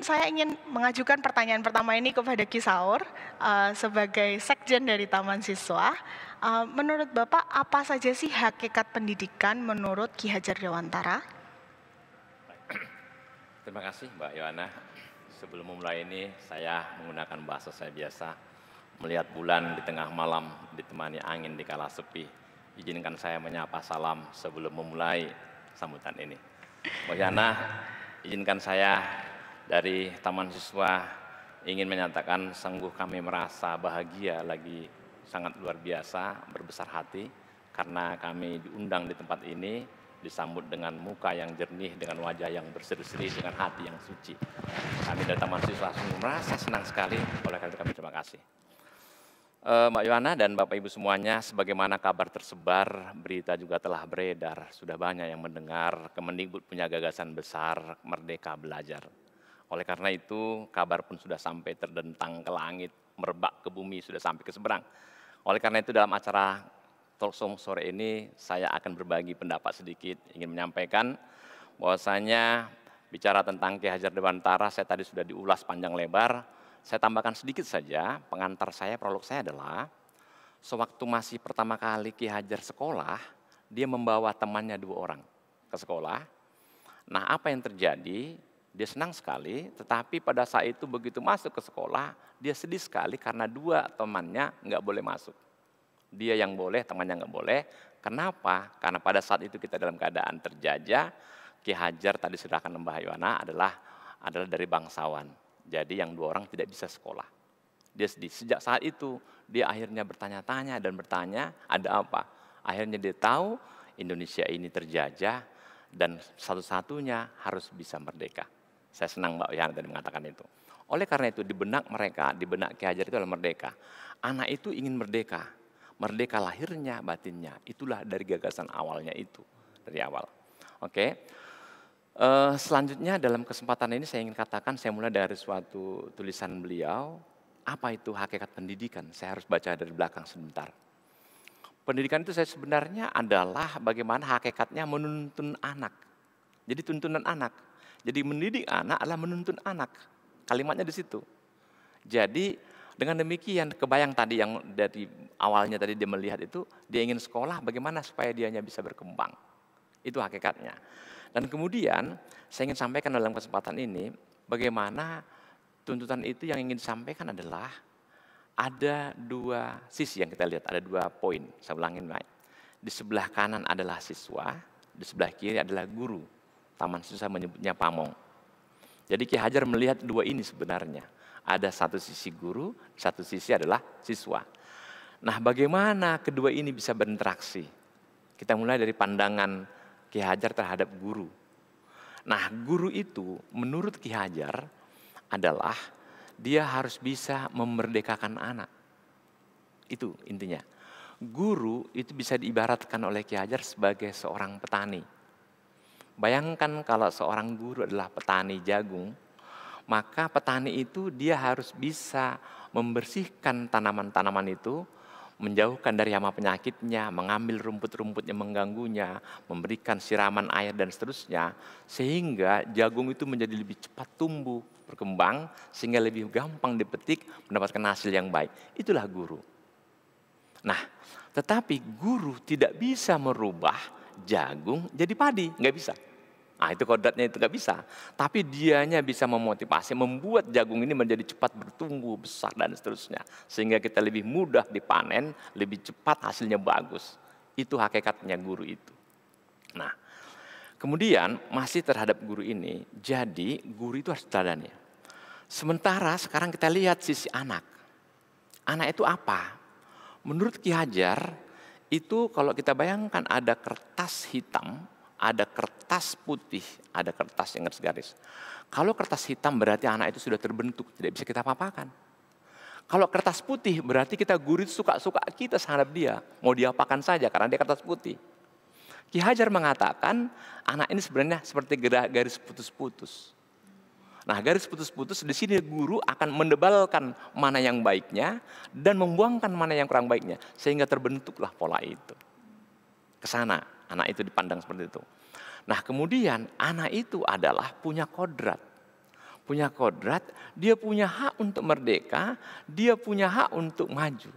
Saya ingin mengajukan pertanyaan pertama ini kepada Kisaur uh, eh, sebagai sekjen dari Taman Siswa. Uh, menurut Bapak, apa saja sih hakikat pendidikan menurut Ki Hajar Dewantara? Terima kasih Mbak Yohana. Sebelum memulai ini, saya menggunakan bahasa saya biasa. Melihat bulan di tengah malam, ditemani angin di kala sepi. Izinkan saya menyapa salam sebelum memulai sambutan ini. Mbak Yohana, izinkan saya dari Taman Siswa ingin menyatakan sungguh kami merasa bahagia lagi sangat luar biasa, berbesar hati karena kami diundang di tempat ini disambut dengan muka yang jernih, dengan wajah yang berseri-seri, dengan hati yang suci. Kami dari Taman Siswa sungguh merasa senang sekali, oleh karena kami terima kasih. Uh, Mbak Yohana dan Bapak Ibu semuanya, sebagaimana kabar tersebar, berita juga telah beredar. Sudah banyak yang mendengar, Kemendikbud punya gagasan besar, Merdeka Belajar. Oleh karena itu, kabar pun sudah sampai terdentang ke langit, merebak ke bumi, sudah sampai ke seberang. Oleh karena itu dalam acara Talkshow sore ini saya akan berbagi pendapat sedikit, ingin menyampaikan bahwasanya bicara tentang Ki Hajar Dewantara saya tadi sudah diulas panjang lebar. Saya tambahkan sedikit saja, pengantar saya, prolog saya adalah sewaktu masih pertama kali Ki Hajar sekolah, dia membawa temannya dua orang ke sekolah. Nah apa yang terjadi? Dia senang sekali, tetapi pada saat itu begitu masuk ke sekolah, dia sedih sekali karena dua temannya nggak boleh masuk. Dia yang boleh, temannya nggak boleh. Kenapa? Karena pada saat itu kita dalam keadaan terjajah. Ki Hajar tadi silahkan Mbah Yona adalah adalah dari bangsawan. Jadi yang dua orang tidak bisa sekolah. Dia sedih. Sejak saat itu dia akhirnya bertanya-tanya dan bertanya ada apa. Akhirnya dia tahu Indonesia ini terjajah dan satu-satunya harus bisa merdeka. Saya senang Mbak Yana tadi mengatakan itu. Oleh karena itu di benak mereka, di benak Ki Hajar itu adalah merdeka. Anak itu ingin merdeka. Merdeka lahirnya, batinnya. Itulah dari gagasan awalnya itu. Dari awal. Oke. Eh, selanjutnya dalam kesempatan ini saya ingin katakan, saya mulai dari suatu tulisan beliau. Apa itu hakikat pendidikan? Saya harus baca dari belakang sebentar. Pendidikan itu saya sebenarnya adalah bagaimana hakikatnya menuntun anak. Jadi tuntunan anak jadi mendidik anak adalah menuntun anak. Kalimatnya di situ. Jadi dengan demikian kebayang tadi yang dari awalnya tadi dia melihat itu dia ingin sekolah bagaimana supaya dianya bisa berkembang. Itu hakikatnya. Dan kemudian saya ingin sampaikan dalam kesempatan ini bagaimana tuntutan itu yang ingin disampaikan adalah ada dua sisi yang kita lihat, ada dua poin. Saya ulangin baik. Di sebelah kanan adalah siswa, di sebelah kiri adalah guru. Taman Susah menyebutnya pamong. Jadi Ki Hajar melihat dua ini sebenarnya. Ada satu sisi guru, satu sisi adalah siswa. Nah bagaimana kedua ini bisa berinteraksi? Kita mulai dari pandangan Ki Hajar terhadap guru. Nah guru itu menurut Ki Hajar adalah dia harus bisa memerdekakan anak. Itu intinya. Guru itu bisa diibaratkan oleh Ki Hajar sebagai seorang petani Bayangkan kalau seorang guru adalah petani jagung, maka petani itu dia harus bisa membersihkan tanaman-tanaman itu, menjauhkan dari hama penyakitnya, mengambil rumput-rumput yang mengganggunya, memberikan siraman air dan seterusnya, sehingga jagung itu menjadi lebih cepat tumbuh, berkembang, sehingga lebih gampang dipetik, mendapatkan hasil yang baik. Itulah guru. Nah, tetapi guru tidak bisa merubah jagung jadi padi, nggak bisa. Nah itu kodratnya itu nggak bisa. Tapi dianya bisa memotivasi, membuat jagung ini menjadi cepat bertumbuh, besar dan seterusnya. Sehingga kita lebih mudah dipanen, lebih cepat hasilnya bagus. Itu hakikatnya guru itu. Nah kemudian masih terhadap guru ini, jadi guru itu harus teladannya. Sementara sekarang kita lihat sisi anak. Anak itu apa? Menurut Ki Hajar, itu kalau kita bayangkan ada kertas hitam, ada kertas putih, ada kertas yang garis-garis. Kalau kertas hitam berarti anak itu sudah terbentuk, tidak bisa kita papakan. Kalau kertas putih berarti kita gurit suka-suka kita sehadap dia. Mau diapakan saja karena dia kertas putih. Ki Hajar mengatakan anak ini sebenarnya seperti garis putus-putus. Nah, garis putus-putus di sini guru akan mendebalkan mana yang baiknya dan membuangkan mana yang kurang baiknya sehingga terbentuklah pola itu. Ke sana anak itu dipandang seperti itu. Nah, kemudian anak itu adalah punya kodrat. Punya kodrat, dia punya hak untuk merdeka, dia punya hak untuk maju.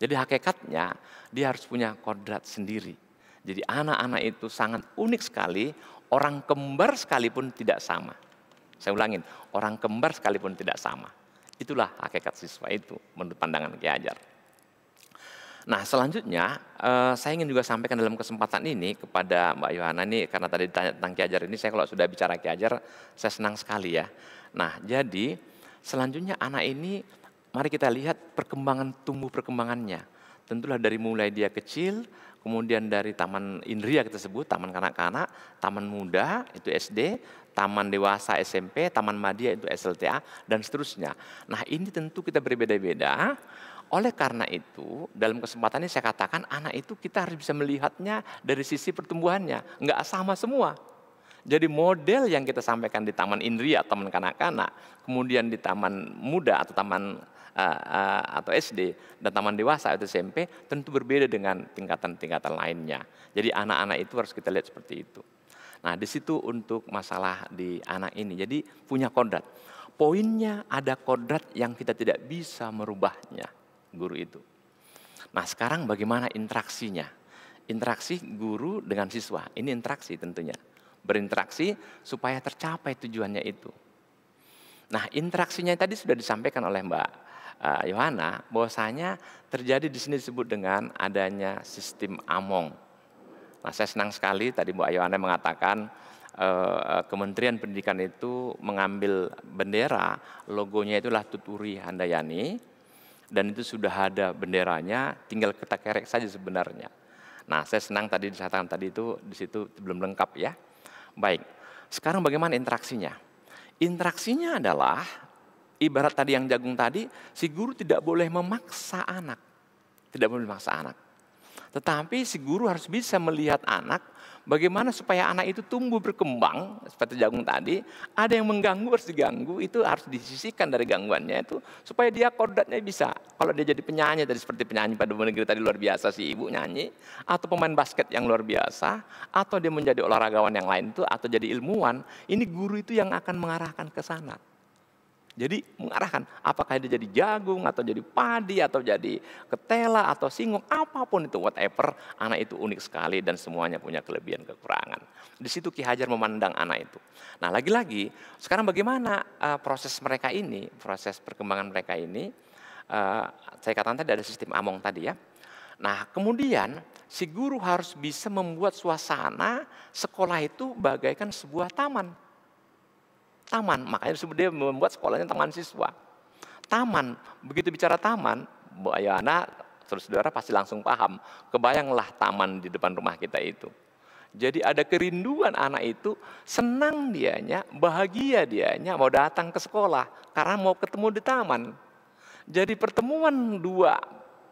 Jadi hakikatnya dia harus punya kodrat sendiri. Jadi anak-anak itu sangat unik sekali, orang kembar sekalipun tidak sama. Saya ulangin, orang kembar sekalipun tidak sama. Itulah hakikat siswa itu menurut pandangan Ki Hajar. Nah selanjutnya eh, saya ingin juga sampaikan dalam kesempatan ini kepada Mbak Yohana ini karena tadi ditanya tentang Ki Hajar ini saya kalau sudah bicara Ki Hajar saya senang sekali ya. Nah jadi selanjutnya anak ini mari kita lihat perkembangan tumbuh perkembangannya. Tentulah dari mulai dia kecil kemudian dari taman indria kita sebut, taman kanak-kanak, taman muda itu SD, taman dewasa SMP, taman madya itu SLTA, dan seterusnya. Nah ini tentu kita berbeda-beda, oleh karena itu, dalam kesempatan ini saya katakan anak itu kita harus bisa melihatnya dari sisi pertumbuhannya. Enggak sama semua. Jadi model yang kita sampaikan di Taman Indria, Taman Kanak-Kanak, kemudian di Taman Muda atau Taman Eh, eh, atau SD dan taman dewasa atau SMP tentu berbeda dengan tingkatan-tingkatan lainnya. Jadi anak-anak itu harus kita lihat seperti itu. Nah di situ untuk masalah di anak ini, jadi punya kodrat. Poinnya ada kodrat yang kita tidak bisa merubahnya, guru itu. Nah sekarang bagaimana interaksinya? Interaksi guru dengan siswa, ini interaksi tentunya. Berinteraksi supaya tercapai tujuannya itu. Nah interaksinya tadi sudah disampaikan oleh Mbak eh, Yohana, bahwasanya terjadi di sini disebut dengan adanya sistem among. Nah saya senang sekali tadi Mbak Yohana mengatakan eh, eh, Kementerian Pendidikan itu mengambil bendera, logonya itulah Tuturi Handayani, dan itu sudah ada benderanya, tinggal kita kerek saja sebenarnya. Nah, saya senang tadi disatakan tadi itu di situ belum lengkap ya. Baik, sekarang bagaimana interaksinya? Interaksinya adalah, ibarat tadi yang jagung tadi, si guru tidak boleh memaksa anak. Tidak boleh memaksa anak. Tetapi si guru harus bisa melihat anak Bagaimana supaya anak itu tumbuh berkembang seperti jagung tadi, ada yang mengganggu harus diganggu, itu harus disisihkan dari gangguannya itu supaya dia kordatnya bisa. Kalau dia jadi penyanyi tadi seperti penyanyi pada negeri tadi luar biasa si ibu nyanyi, atau pemain basket yang luar biasa, atau dia menjadi olahragawan yang lain itu, atau jadi ilmuwan, ini guru itu yang akan mengarahkan ke sana. Jadi mengarahkan apakah dia jadi jagung atau jadi padi atau jadi ketela atau singgung apapun itu whatever anak itu unik sekali dan semuanya punya kelebihan kekurangan. Di situ Ki Hajar memandang anak itu. Nah lagi-lagi sekarang bagaimana uh, proses mereka ini proses perkembangan mereka ini uh, saya katakan tadi ada sistem among tadi ya. Nah kemudian si guru harus bisa membuat suasana sekolah itu bagaikan sebuah taman Taman, makanya dia membuat sekolahnya taman siswa. Taman, begitu bicara taman, anak, saudara-saudara pasti langsung paham. Kebayanglah taman di depan rumah kita itu. Jadi ada kerinduan anak itu, senang dianya, bahagia dianya mau datang ke sekolah karena mau ketemu di taman. Jadi pertemuan dua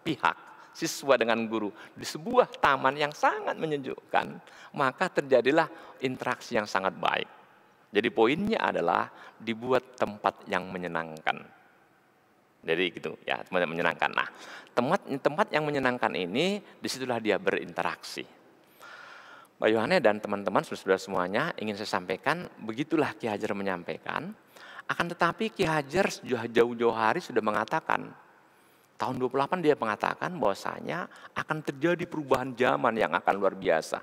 pihak, siswa dengan guru di sebuah taman yang sangat menyejukkan, maka terjadilah interaksi yang sangat baik. Jadi poinnya adalah dibuat tempat yang menyenangkan. Jadi gitu ya, tempat yang menyenangkan. Nah, tempat tempat yang menyenangkan ini disitulah dia berinteraksi. Mbak Yohane dan teman-teman sudah semuanya ingin saya sampaikan, begitulah Ki Hajar menyampaikan. Akan tetapi Ki Hajar jauh-jauh hari sudah mengatakan, tahun 28 dia mengatakan bahwasanya akan terjadi perubahan zaman yang akan luar biasa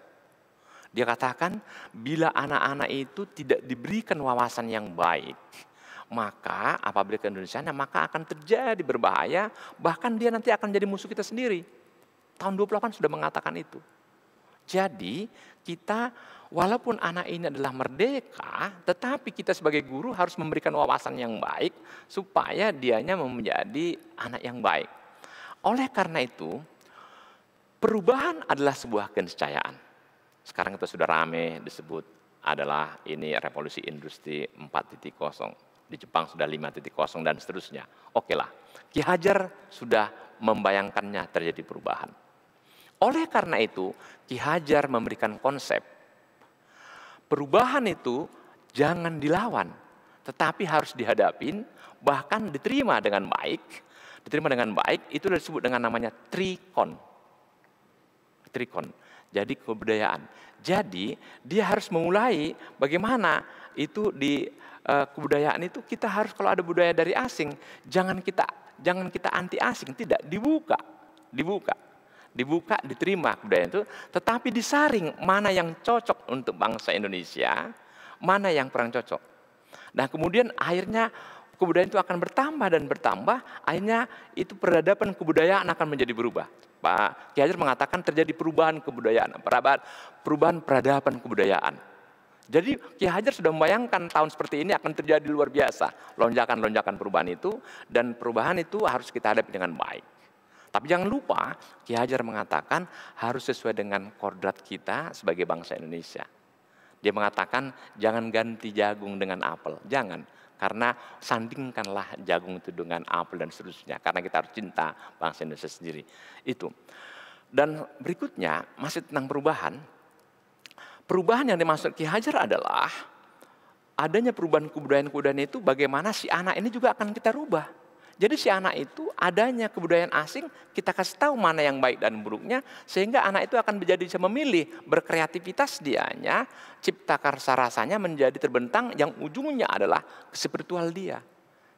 dia katakan, bila anak-anak itu tidak diberikan wawasan yang baik, maka apabila ke Indonesia maka akan terjadi berbahaya, bahkan dia nanti akan jadi musuh kita sendiri. Tahun 28 sudah mengatakan itu. Jadi kita walaupun anak ini adalah merdeka, tetapi kita sebagai guru harus memberikan wawasan yang baik supaya dianya menjadi anak yang baik. Oleh karena itu, perubahan adalah sebuah keniscayaan. Sekarang kita sudah rame disebut adalah ini revolusi industri 4.0. Di Jepang sudah 5.0 dan seterusnya. Oke lah, Ki Hajar sudah membayangkannya terjadi perubahan. Oleh karena itu, Ki Hajar memberikan konsep perubahan itu jangan dilawan, tetapi harus dihadapin, bahkan diterima dengan baik. Diterima dengan baik itu disebut dengan namanya trikon. Trikon jadi kebudayaan. Jadi dia harus memulai bagaimana itu di uh, kebudayaan itu kita harus kalau ada budaya dari asing jangan kita jangan kita anti asing tidak dibuka dibuka dibuka diterima kebudayaan itu tetapi disaring mana yang cocok untuk bangsa Indonesia mana yang kurang cocok. Nah kemudian akhirnya kebudayaan itu akan bertambah dan bertambah, akhirnya itu peradaban kebudayaan akan menjadi berubah. Pak Ki Hajar mengatakan terjadi perubahan kebudayaan, perubahan, perubahan peradaban kebudayaan. Jadi Ki Hajar sudah membayangkan tahun seperti ini akan terjadi luar biasa, lonjakan-lonjakan perubahan itu dan perubahan itu harus kita hadapi dengan baik. Tapi jangan lupa Ki Hajar mengatakan harus sesuai dengan kodrat kita sebagai bangsa Indonesia. Dia mengatakan jangan ganti jagung dengan apel, jangan karena sandingkanlah jagung itu dengan apel dan seterusnya. Karena kita harus cinta bangsa Indonesia sendiri. Itu. Dan berikutnya masih tentang perubahan. Perubahan yang dimaksud Ki Hajar adalah adanya perubahan kebudayaan-kebudayaan itu bagaimana si anak ini juga akan kita rubah jadi si anak itu adanya kebudayaan asing, kita kasih tahu mana yang baik dan buruknya, sehingga anak itu akan menjadi bisa memilih berkreativitas dianya, cipta karsa rasanya menjadi terbentang yang ujungnya adalah spiritual dia.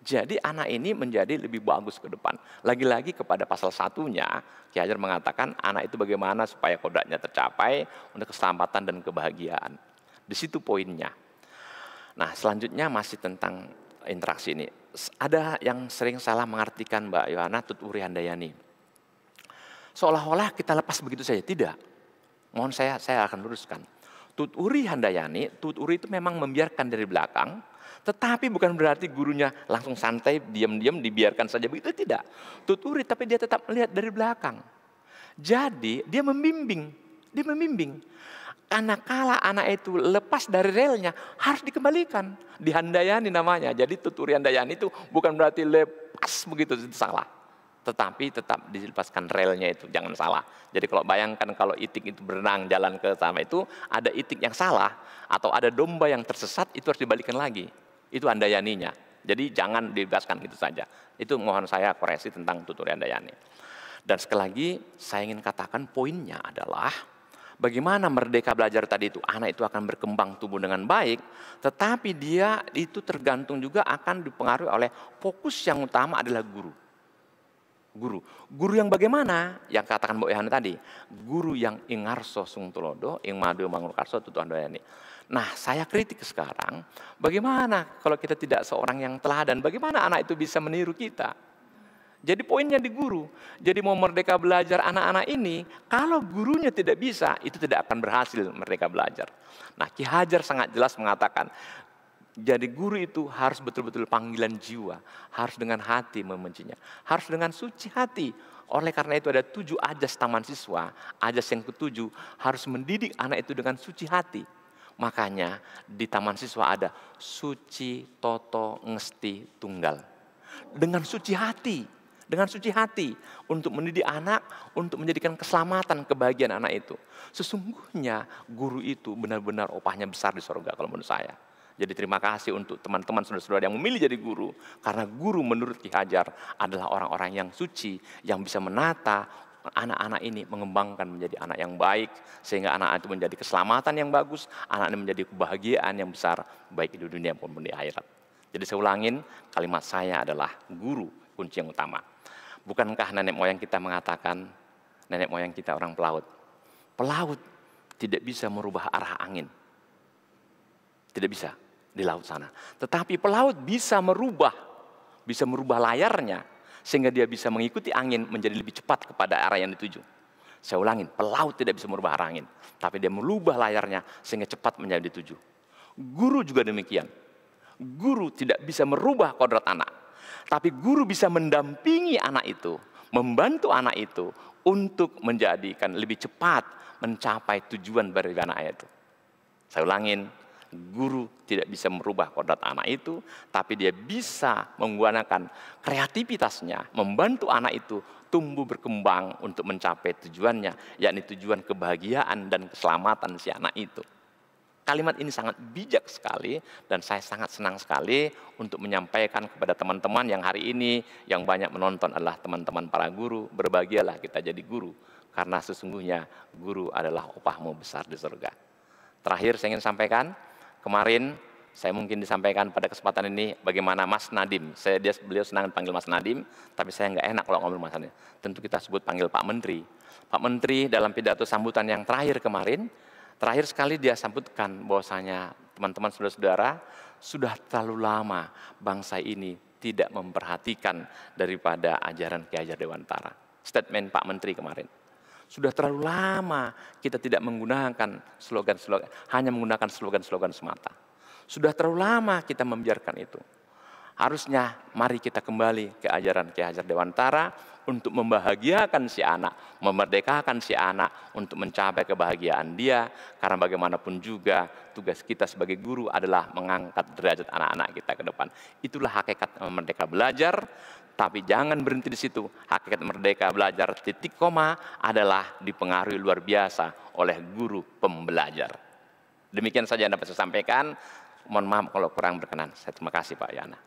Jadi anak ini menjadi lebih bagus ke depan. Lagi-lagi kepada pasal satunya, Ki Hajar mengatakan anak itu bagaimana supaya kodratnya tercapai untuk keselamatan dan kebahagiaan. Di situ poinnya. Nah selanjutnya masih tentang interaksi ini. Ada yang sering salah mengartikan Mbak Yohana Tuturi Handayani. Seolah-olah kita lepas begitu saja. Tidak. Mohon saya, saya akan luruskan. Tuturi Handayani, Tuturi itu memang membiarkan dari belakang, tetapi bukan berarti gurunya langsung santai, diam-diam, dibiarkan saja begitu. Tidak. Tuturi, tapi dia tetap melihat dari belakang. Jadi dia membimbing, dia membimbing kalah anak itu lepas dari relnya harus dikembalikan. Dihandayani namanya. Jadi tuturi handayani itu bukan berarti lepas begitu salah. Tetapi tetap dilepaskan relnya itu jangan salah. Jadi kalau bayangkan kalau itik itu berenang jalan ke sana itu ada itik yang salah atau ada domba yang tersesat itu harus dibalikan lagi. Itu handayaninya. Jadi jangan dibebaskan gitu saja. Itu mohon saya koreksi tentang tuturi handayani. Dan sekali lagi saya ingin katakan poinnya adalah bagaimana merdeka belajar tadi itu anak itu akan berkembang tumbuh dengan baik, tetapi dia itu tergantung juga akan dipengaruhi oleh fokus yang utama adalah guru. Guru, guru yang bagaimana? Yang katakan Mbak Yohana tadi, guru yang ingarso sung tulodo, ing madu mangun karso tutuan doyani. Nah, saya kritik sekarang, bagaimana kalau kita tidak seorang yang teladan? Bagaimana anak itu bisa meniru kita? Jadi poinnya di guru. Jadi mau merdeka belajar anak-anak ini, kalau gurunya tidak bisa, itu tidak akan berhasil merdeka belajar. Nah Ki Hajar sangat jelas mengatakan, jadi guru itu harus betul-betul panggilan jiwa, harus dengan hati memencinya, harus dengan suci hati. Oleh karena itu ada tujuh ajas taman siswa, ajas yang ketujuh harus mendidik anak itu dengan suci hati. Makanya di taman siswa ada suci, toto, ngesti, tunggal. Dengan suci hati, dengan suci hati untuk mendidik anak, untuk menjadikan keselamatan kebahagiaan anak itu. Sesungguhnya guru itu benar-benar opahnya besar di sorga kalau menurut saya. Jadi terima kasih untuk teman-teman saudara-saudara yang memilih jadi guru. Karena guru menurut Ki Hajar adalah orang-orang yang suci, yang bisa menata anak-anak ini mengembangkan menjadi anak yang baik. Sehingga anak itu menjadi keselamatan yang bagus, anak ini menjadi kebahagiaan yang besar, baik di dunia maupun di akhirat. Jadi saya ulangin, kalimat saya adalah guru kunci yang utama. Bukankah nenek moyang kita mengatakan, nenek moyang kita orang pelaut. Pelaut tidak bisa merubah arah angin. Tidak bisa di laut sana. Tetapi pelaut bisa merubah, bisa merubah layarnya sehingga dia bisa mengikuti angin menjadi lebih cepat kepada arah yang dituju. Saya ulangin, pelaut tidak bisa merubah arah angin, tapi dia merubah layarnya sehingga cepat menjadi dituju. Guru juga demikian. Guru tidak bisa merubah kodrat anak, tapi guru bisa mendampingi anak itu, membantu anak itu untuk menjadikan lebih cepat mencapai tujuan dari anak itu. Saya ulangin, guru tidak bisa merubah kodrat anak itu, tapi dia bisa menggunakan kreativitasnya, membantu anak itu tumbuh berkembang untuk mencapai tujuannya, yakni tujuan kebahagiaan dan keselamatan si anak itu. Kalimat ini sangat bijak sekali dan saya sangat senang sekali untuk menyampaikan kepada teman-teman yang hari ini yang banyak menonton adalah teman-teman para guru. Berbahagialah kita jadi guru karena sesungguhnya guru adalah upahmu besar di surga. Terakhir saya ingin sampaikan, kemarin saya mungkin disampaikan pada kesempatan ini bagaimana Mas Nadim. Saya dia beliau senang panggil Mas Nadim, tapi saya nggak enak kalau ngomong Mas Nadim. Tentu kita sebut panggil Pak Menteri. Pak Menteri dalam pidato sambutan yang terakhir kemarin, Terakhir sekali dia sambutkan bahwasanya teman-teman saudara-saudara sudah terlalu lama bangsa ini tidak memperhatikan daripada ajaran Ki Hajar Dewantara. Statement Pak Menteri kemarin. Sudah terlalu lama kita tidak menggunakan slogan-slogan, hanya menggunakan slogan-slogan semata. Sudah terlalu lama kita membiarkan itu. Harusnya mari kita kembali ke ajaran Ki Hajar Dewantara untuk membahagiakan si anak, memerdekakan si anak untuk mencapai kebahagiaan dia karena bagaimanapun juga tugas kita sebagai guru adalah mengangkat derajat anak-anak kita ke depan. Itulah hakikat merdeka belajar, tapi jangan berhenti di situ. Hakikat merdeka belajar titik koma adalah dipengaruhi luar biasa oleh guru pembelajar. Demikian saja yang dapat saya sampaikan. Mohon maaf kalau kurang berkenan. Saya terima kasih Pak Yana.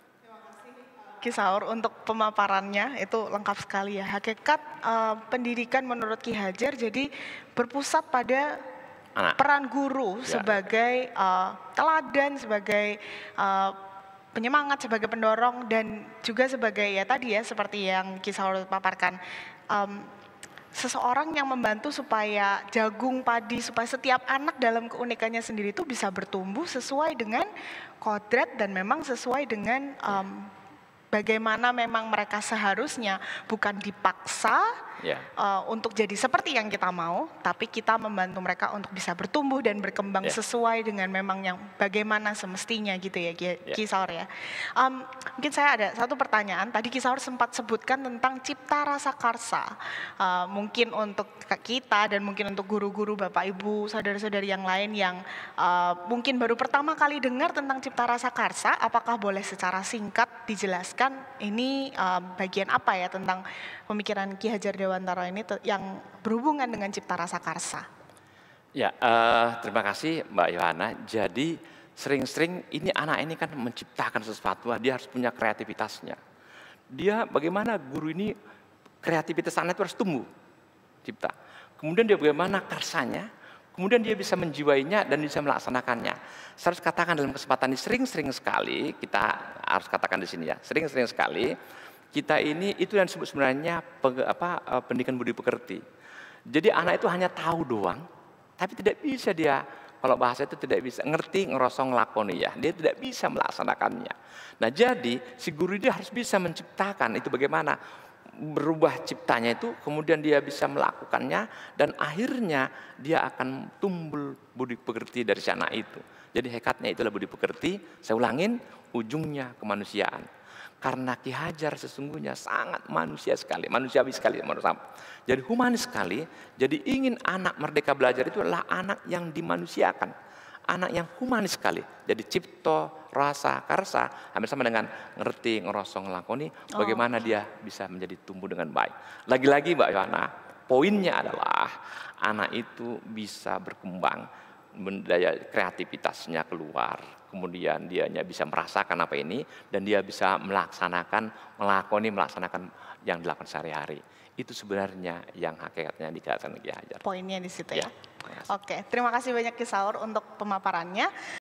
Saur untuk pemaparannya itu lengkap sekali ya. Hakikat uh, pendidikan menurut Ki Hajar jadi berpusat pada Anak. peran guru ya. sebagai uh, teladan, sebagai uh, penyemangat, sebagai pendorong dan juga sebagai ya tadi ya seperti yang Saur paparkan. Um, seseorang yang membantu supaya jagung padi supaya setiap anak dalam keunikannya sendiri itu bisa bertumbuh sesuai dengan kodrat dan memang sesuai dengan um, bagaimana memang mereka seharusnya bukan dipaksa yeah. Ya. uh, untuk jadi seperti yang kita mau, tapi kita membantu mereka untuk bisa bertumbuh dan berkembang yeah. sesuai dengan memang yang bagaimana semestinya gitu ya Kisaur ya. Um, mungkin saya ada satu pertanyaan. Tadi Kisaur sempat sebutkan tentang cipta rasa karsa. Uh, mungkin untuk kita dan mungkin untuk guru-guru bapak ibu saudara-saudari yang lain yang uh, mungkin baru pertama kali dengar tentang cipta rasa karsa, apakah boleh secara singkat dijelaskan? menjelaskan ini uh, bagian apa ya tentang pemikiran Ki Hajar Dewantara ini yang berhubungan dengan cipta rasa karsa. Ya, uh, terima kasih Mbak Yohana. Jadi sering-sering ini anak ini kan menciptakan sesuatu, dia harus punya kreativitasnya. Dia bagaimana guru ini kreativitas anak itu harus tumbuh, cipta. Kemudian dia bagaimana karsanya, kemudian dia bisa menjiwainya dan bisa melaksanakannya. Saya harus katakan dalam kesempatan ini sering-sering sekali, kita harus katakan di sini ya, sering-sering sekali, kita ini itu yang disebut sebenarnya apa, e, pendidikan budi pekerti. Jadi anak itu hanya tahu doang, tapi tidak bisa dia kalau bahasa itu tidak bisa ngerti ngerosong lakoni ya dia tidak bisa melaksanakannya nah jadi si guru dia harus bisa menciptakan itu bagaimana berubah ciptanya itu, kemudian dia bisa melakukannya, dan akhirnya dia akan tumbul budi pekerti dari sana itu. Jadi hekatnya itulah budi pekerti, saya ulangin, ujungnya kemanusiaan. Karena Ki Hajar sesungguhnya sangat manusia sekali, manusiawi sekali menurut Jadi humanis sekali, jadi ingin anak merdeka belajar itu adalah anak yang dimanusiakan anak yang humanis sekali. Jadi cipto, rasa, karsa, hampir sama dengan ngerti, ngerosong, ngelakoni bagaimana oh, dia bisa menjadi tumbuh dengan baik. Lagi-lagi Mbak Yohana, poinnya adalah anak itu bisa berkembang, daya kreativitasnya keluar, kemudian dia bisa merasakan apa ini, dan dia bisa melaksanakan, melakoni, melaksanakan yang dilakukan sehari-hari itu sebenarnya yang hakikatnya dikatakan Ki Hajar. Poinnya di situ ya. ya. Oke, terima kasih banyak Ki Saur untuk pemaparannya.